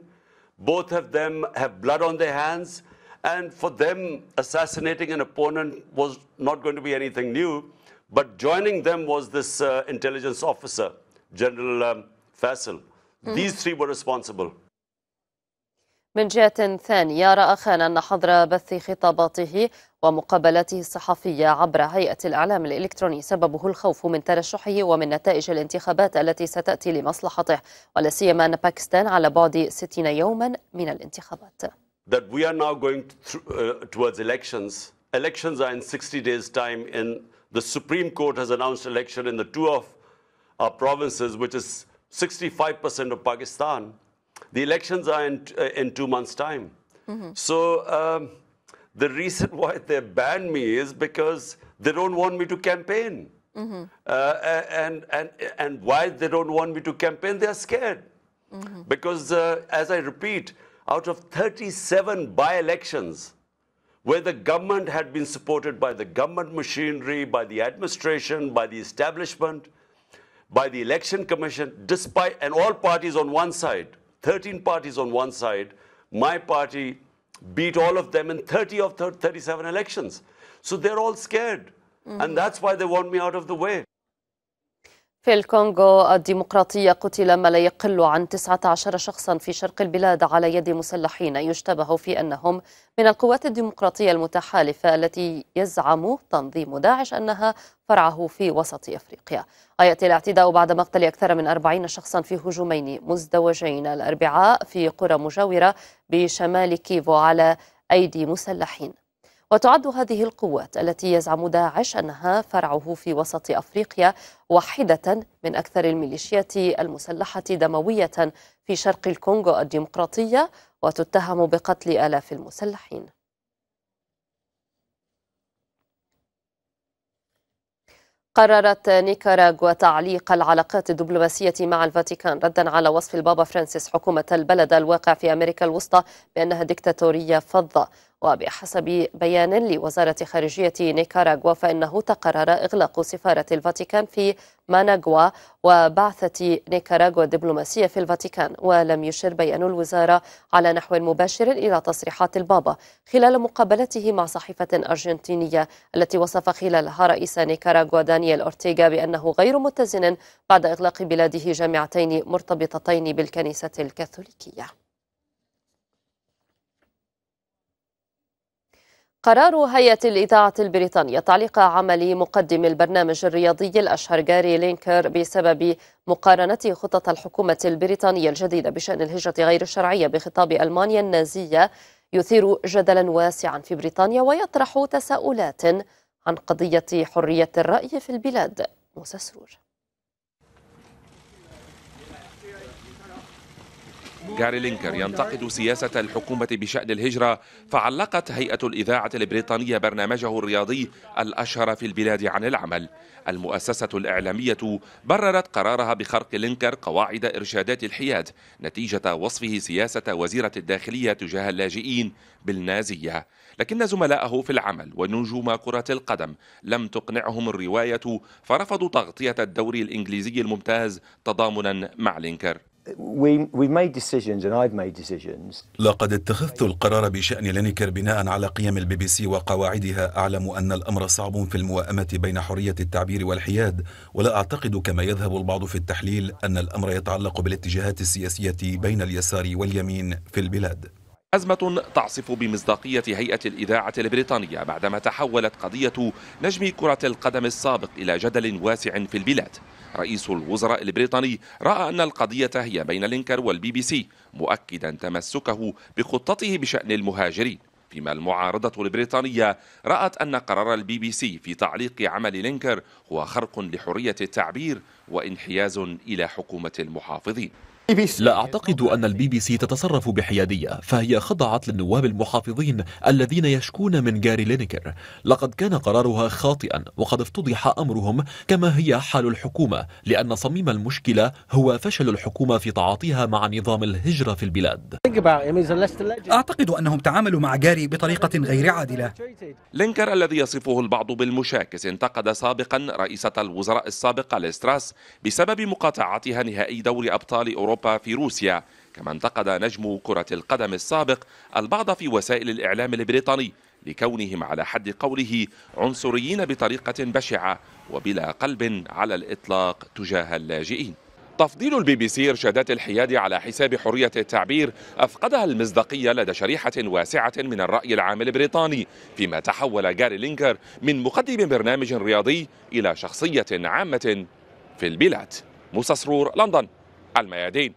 Both of them have blood on their hands. And for them, assassinating an opponent was not going to be anything new. But joining them was this uh, intelligence officer, General um, Faisal. Mm-hmm. These three were responsible. من جهة ثانية رأى خان أن حظر بث خطاباته ومقابلاته الصحفية عبر هيئة الإعلام الإلكتروني سببه الخوف من ترشحه ومن نتائج الانتخابات التي ستأتي لمصلحته ولا سيما أن باكستان على بعد 60 يوما من الانتخابات. That we are now going to, uh, towards elections. Elections are in 60 days time in the Supreme Court has announced election in the two of our provinces which is 65% of Pakistan. The elections are in, uh, in two months' time. Mm -hmm. So um, the reason why they banned me is because they don't want me to campaign. Mm -hmm. uh, and, and, and why they don't want me to campaign, they are scared. Mm -hmm. Because, uh, as I repeat, out of 37 by elections, where the government had been supported by the government machinery, by the administration, by the establishment, by the election commission, despite, and all parties on one side, 13 parties on one side. My party beat all of them in 30 of 37 elections. So they're all scared. Mm -hmm. And that's why they want me out of the way. في الكونغو الديمقراطية قتل ما لا يقل عن 19 شخصا في شرق البلاد على يد مسلحين يشتبه في أنهم من القوات الديمقراطية المتحالفة التي يزعم تنظيم داعش أنها فرعه في وسط أفريقيا ويأتي الاعتداء بعد مقتل أكثر من 40 شخصا في هجومين مزدوجين الأربعاء في قرى مجاورة بشمال كيفو على أيدي مسلحين وتعد هذه القوات التي يزعم داعش أنها فرعه في وسط أفريقيا واحدة من أكثر الميليشيات المسلحة دموية في شرق الكونغو الديمقراطية وتتهم بقتل آلاف المسلحين قررت نيكاراغوا تعليق العلاقات الدبلوماسية مع الفاتيكان ردا على وصف البابا فرانسيس حكومة البلد الواقع في أمريكا الوسطى بأنها ديكتاتورية فظة وبحسب بيان لوزارة خارجية نيكاراغوا فإنه تقرر إغلاق سفارة الفاتيكان في ماناغوا وبعثة نيكاراغوا الدبلوماسية في الفاتيكان ولم يشر بيان الوزارة على نحو مباشر إلى تصريحات البابا خلال مقابلته مع صحيفة أرجنتينية التي وصف خلالها رئيس نيكاراغوا دانيال أورتيغا بأنه غير متزن بعد إغلاق بلاده جامعتين مرتبطتين بالكنيسة الكاثوليكية قرار هيئة الإذاعة البريطانية تعليق عمل مقدم البرنامج الرياضي الأشهر جاري لينكر بسبب مقارنة خطط الحكومة البريطانية الجديدة بشأن الهجرة غير الشرعية بخطاب ألمانيا النازية يثير جدلا واسعا في بريطانيا ويطرح تساؤلات عن قضية حرية الرأي في البلاد موسى سرور غاري لينكر ينتقد سياسة الحكومة بشأن الهجرة فعلقت هيئة الإذاعة البريطانية برنامجه الرياضي الأشهر في البلاد عن العمل المؤسسة الإعلامية بررت قرارها بخرق لينكر قواعد إرشادات الحياد نتيجة وصفه سياسة وزيرة الداخلية تجاه اللاجئين بالنازية لكن زملائه في العمل ونجوم كرة القدم لم تقنعهم الرواية فرفضوا تغطية الدوري الإنجليزي الممتاز تضامنا مع لينكر لقد اتخذت القرار بشأن لينكر بناء على قيم البي بي سي وقواعدها أعلم أن الأمر صعب في الموائمة بين حرية التعبير والحياد ولا أعتقد كما يذهب البعض في التحليل أن الأمر يتعلق بالاتجاهات السياسية بين اليسار واليمين في البلاد أزمة تعصف بمصداقية هيئة الإذاعة البريطانية بعدما تحولت قضية نجم كرة القدم السابق إلى جدل واسع في البلاد رئيس الوزراء البريطاني رأى أن القضية هي بين لينكر والبي بي سي مؤكدا تمسكه بخطته بشأن المهاجرين فيما المعارضة البريطانية رأت أن قرار البي بي سي في تعليق عمل لينكر هو خرق لحرية التعبير وانحياز إلى حكومة المحافظين لا أعتقد أن البي بي سي تتصرف بحيادية فهي خضعت للنواب المحافظين الذين يشكون من جاري لينكر لقد كان قرارها خاطئا وقد افتضح أمرهم كما هي حال الحكومة لأن صميم المشكلة هو فشل الحكومة في تعاطيها مع نظام الهجرة في البلاد أعتقد أنهم تعاملوا مع جاري بطريقة غير عادلة لينكر الذي يصفه البعض بالمشاكس انتقد سابقا رئيسة الوزراء السابقة لستراس بسبب مقاطعتها نهائي دوري أبطال أوروبا أوروبا في روسيا كما انتقد نجم كرة القدم السابق البعض في وسائل الإعلام البريطاني لكونهم على حد قوله عنصريين بطريقة بشعة وبلا قلب على الإطلاق تجاه اللاجئين تفضيل البي بي سي إرشادات الحياد على حساب حرية التعبير أفقدها المصداقية لدى شريحة واسعة من الرأي العام البريطاني فيما تحول جاري لينكر من مقدم برنامج رياضي إلى شخصية عامة في البلاد موسى سرور لندن الميادين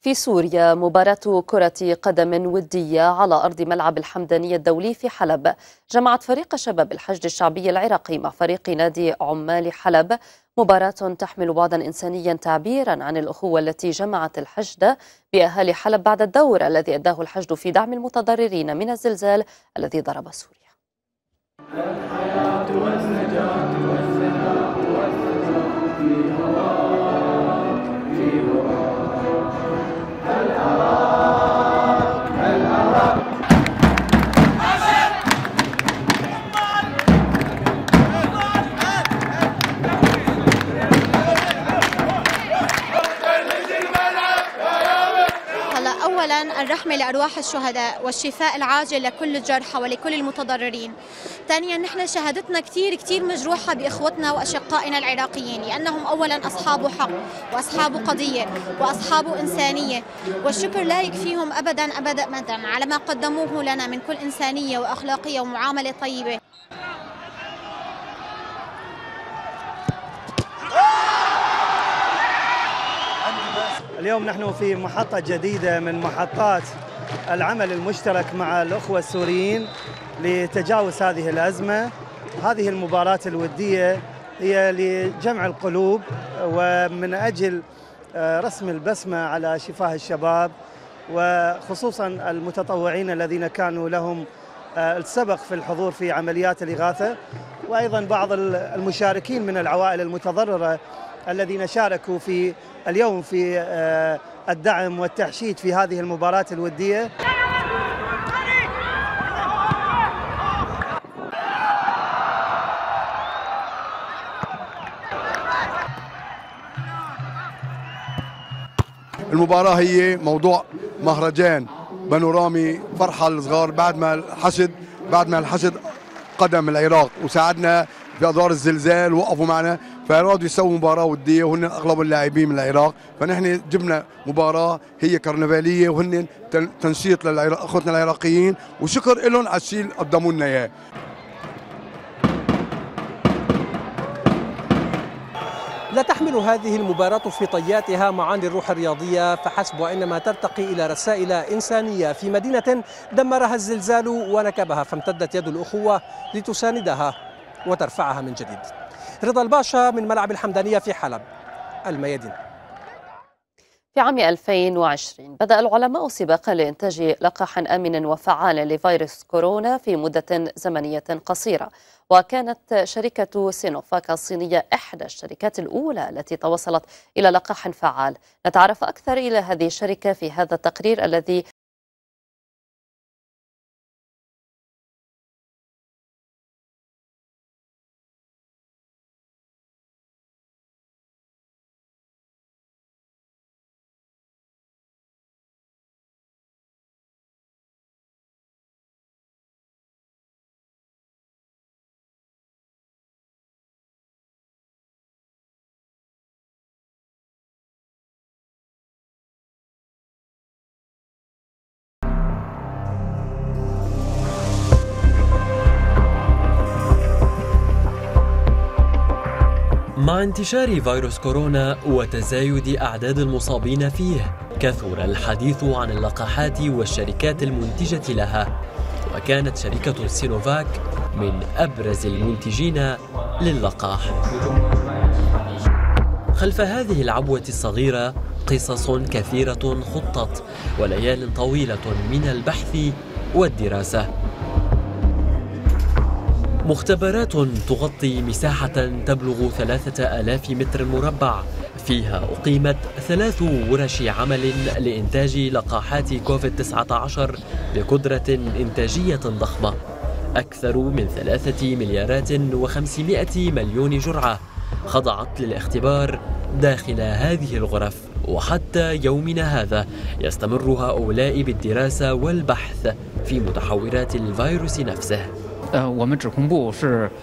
في سوريا مباراة كرة قدم ودية على أرض ملعب الحمدانية الدولي في حلب جمعت فريق شباب الحشد الشعبي العراقي مع فريق نادي عمال حلب مباراة تحمل بعدا إنسانيا تعبيرا عن الأخوة التي جمعت الحشد بأهالي حلب بعد الدور الذي أداه الحشد في دعم المتضررين من الزلزال الذي ضرب سوريا الرحمة لأرواح الشهداء والشفاء العاجل لكل الجرحى ولكل المتضررين ثانيا نحن شهادتنا كثير كثير مجروحة بإخوتنا وأشقائنا العراقيين لأنهم أولا أصحاب حق وأصحاب قضية وأصحاب إنسانية والشكر لا يكفيهم أبدا أبدا أبدا على ما قدموه لنا من كل إنسانية وأخلاقية ومعاملة طيبة اليوم نحن في محطة جديدة من محطات العمل المشترك مع الأخوة السوريين لتجاوز هذه الأزمة هذه المباراة الودية هي لجمع القلوب ومن أجل آه، رسم البسمة على شفاه الشباب وخصوصا المتطوعين الذين كانوا لهم آه، السبق في الحضور في عمليات الإغاثة وأيضا بعض المشاركين من العوائل المتضررة الذين شاركوا في اليوم في آه، الدعم والتحشيد في هذه المباراة الودية المباراة هي موضوع مهرجان بانورامي فرحة الصغار بعد ما الحشد بعد ما الحشد قدم العراق وساعدنا في أدوار الزلزال وقفوا معنا فارادوا يسووا مباراه وديه وهن اغلب اللاعبين من العراق فنحن جبنا مباراه هي كرنفاليه وهن تنشيط للعراق اخوتنا العراقيين وشكر لهم على الشيء اللي قدموا لنا اياه لا تحمل هذه المباراة في طياتها معاني الروح الرياضية فحسب وإنما ترتقي إلى رسائل إنسانية في مدينة دمرها الزلزال ونكبها فامتدت يد الأخوة لتساندها وترفعها من جديد رضا الباشا من ملعب الحمدانية في حلب الميادين في عام 2020 بدأ العلماء سباقا لإنتاج لقاح آمن وفعال لفيروس كورونا في مدة زمنية قصيرة وكانت شركة سينوفاك الصينية إحدى الشركات الأولى التي توصلت إلى لقاح فعال نتعرف أكثر إلى هذه الشركة في هذا التقرير الذي مع انتشار فيروس كورونا وتزايد أعداد المصابين فيه كثر الحديث عن اللقاحات والشركات المنتجة لها وكانت شركة سينوفاك من أبرز المنتجين للقاح خلف هذه العبوة الصغيرة قصص كثيرة خطت وليال طويلة من البحث والدراسة مختبرات تغطي مساحة تبلغ ثلاثة آلاف متر مربع فيها أقيمت ثلاث ورش عمل لإنتاج لقاحات كوفيد-19 بقدرة إنتاجية ضخمة أكثر من ثلاثة مليارات وخمسمائة مليون جرعة خضعت للاختبار داخل هذه الغرف وحتى يومنا هذا يستمر هؤلاء بالدراسة والبحث في متحورات الفيروس نفسه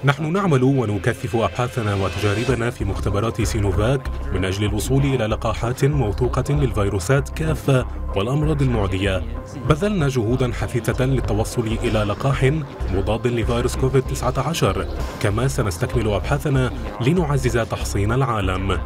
نحن نعمل ونكثف أبحاثنا وتجاربنا في مختبرات سينوفاك من أجل الوصول إلى لقاحات موثوقة للفيروسات كافة والأمراض المعدية بذلنا جهودا حثيثة للتوصل إلى لقاح مضاد لفيروس كوفيد-19 كما سنستكمل أبحاثنا لنعزز تحصين العالم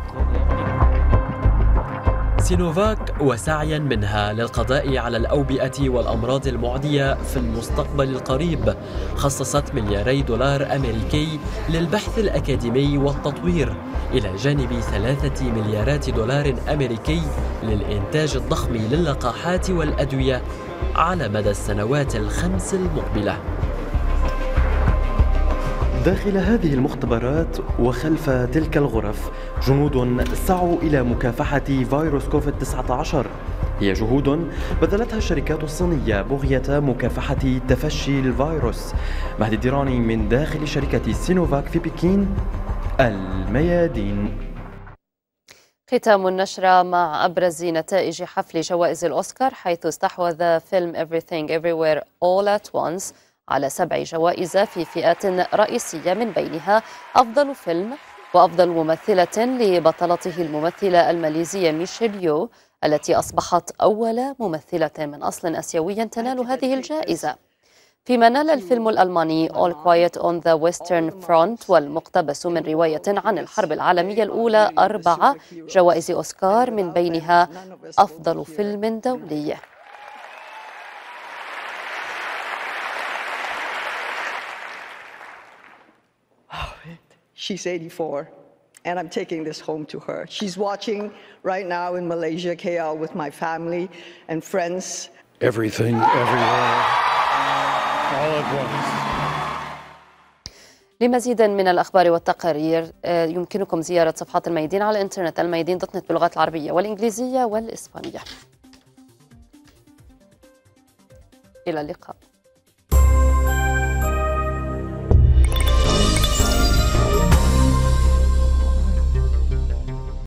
سينوفاك وسعيا منها للقضاء على الأوبئة والأمراض المعدية في المستقبل القريب خصصت ملياري دولار أمريكي للبحث الأكاديمي والتطوير إلى جانب ثلاثة مليارات دولار أمريكي للإنتاج الضخم للقاحات والأدوية على مدى السنوات الخمس المقبله داخل هذه المختبرات وخلف تلك الغرف جنود سعوا إلى مكافحة فيروس كوفيد-19 هي جهود بذلتها الشركات الصينية بغية مكافحة تفشي الفيروس مهدي ديراني من داخل شركة سينوفاك في بكين الميادين ختام النشرة مع أبرز نتائج حفل جوائز الأوسكار حيث استحوذ فيلم Everything Everywhere All at Once على سبع جوائز في فئات رئيسية من بينها أفضل فيلم وأفضل ممثلة لبطلته الممثلة الماليزية ميشيل يو التي أصبحت أول ممثلة من أصل أسيوي تنال هذه الجائزة فيما نال الفيلم الألماني All Quiet on the Western Front والمقتبس من رواية عن الحرب العالمية الأولى أربع جوائز أوسكار من بينها أفضل فيلم دولي Oh, she's 84, and I'm taking this home to her. She's watching right now in Malaysia, KL, with my family and friends. Everything, everywhere, all at once. لمزيد من الأخبار والتقارير يمكنكم زيارة صفحات الميادين على الإنترنت الميادين نت باللغات العربية والإنجليزية والإسبانية إلى اللقاء